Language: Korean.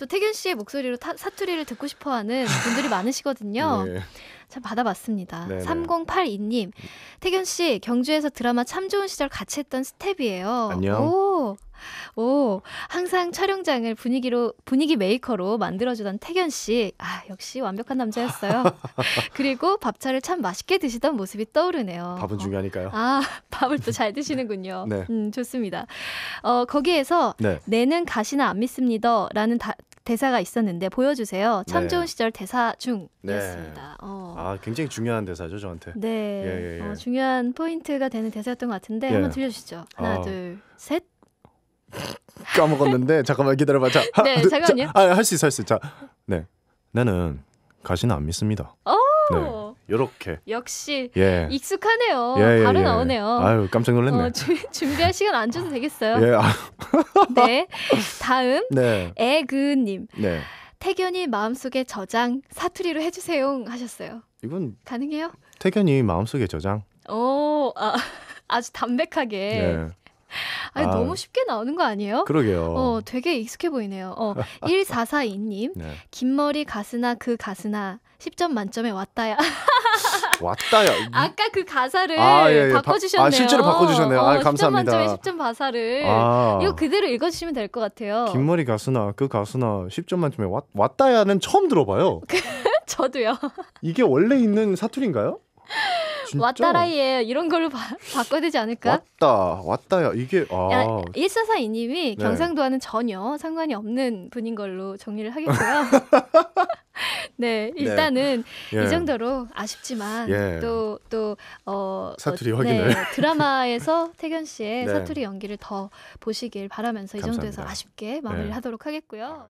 또 태균 씨의 목소리로 타, 사투리를 듣고 싶어하는 분들이 많으시거든요. 네. 참 받아봤습니다. 네네. 3082님, 태균 씨 경주에서 드라마 참 좋은 시절 같이 했던 스텝이에요. 안녕. 오, 오, 항상 촬영장을 분위기로 분위기 메이커로 만들어주던 태견 씨, 아 역시 완벽한 남자였어요. 그리고 밥차를 참 맛있게 드시던 모습이 떠오르네요. 밥은 중요하니까요. 어, 아, 밥을 또 잘 드시는군요. 네. 음, 좋습니다. 어, 거기에서 네. 내는 가시나 안 믿습니다라는 대사가 있었는데 보여주세요. 참 네. 좋은 시절 대사 네. 중이었습니다. 어. 아 굉장히 중요한 대사죠 저한테. 네, 예, 예, 어, 예. 어, 중요한 포인트가 되는 대사였던 것 같은데 예. 한번 들려주시죠. 하나, 아. 둘, 셋. 까먹었는데 잠깐만 기다려봐. 자, 네, 하, 네, 잠깐만요. 아, 할수 있어, 할수 있어. 자, 네, 나는 가시는 안 믿습니다. 오. 네. 요렇게. 역시 예. 익숙하네요. 예, 예, 바로 예. 나오네요. 아유 깜짝 놀랐네. 어, 주, 준비할 시간 안 줘도 되겠어요. 예. 아. 네. 다음 네. 애그님. 네. 태견이 마음속에 저장 사투리로 해주세요 하셨어요. 이건 가능해요? 태견이 마음속에 저장. 오, 어, 아, 아주 담백하게. 네. 아니 아, 너무 쉽게 나오는 거 아니에요? 그러게요. 어, 되게 익숙해 보이네요. 어, 1442님. 네. 긴 머리 가스나 그 가스나 10점 만점에 왔다야. 왔다야. 아까 그 가사를 아, 예, 예. 바꿔주셨네요. 아, 실제로 바꿔주셨네요. 아, 어, 감사합니다. 10점 만점에 10점 가사를 아. 이거 그대로 읽어주시면 될 것 같아요. 긴머리 가수나 그 가수나 10점 만점에 왔, 왔다야는 처음 들어봐요. 저도요. 이게 원래 있는 사투리인가요? 왔다라이에 이런 걸로 바, 꿔야 되지 않을까? 왔다 왔다야 이게 아. 일사사이님이 네. 경상도와는 전혀 상관이 없는 분인 걸로 정리를 하겠고요. 네, 네, 일단은 네. 예. 이 정도로 아쉽지만 또또 예. 또, 어, 사투리 어, 확인을 네, 드라마에서 태견 씨의 네. 사투리 연기를 더 보시길 바라면서 이 정도에서 아쉽게 마무리 네. 하도록 하겠고요.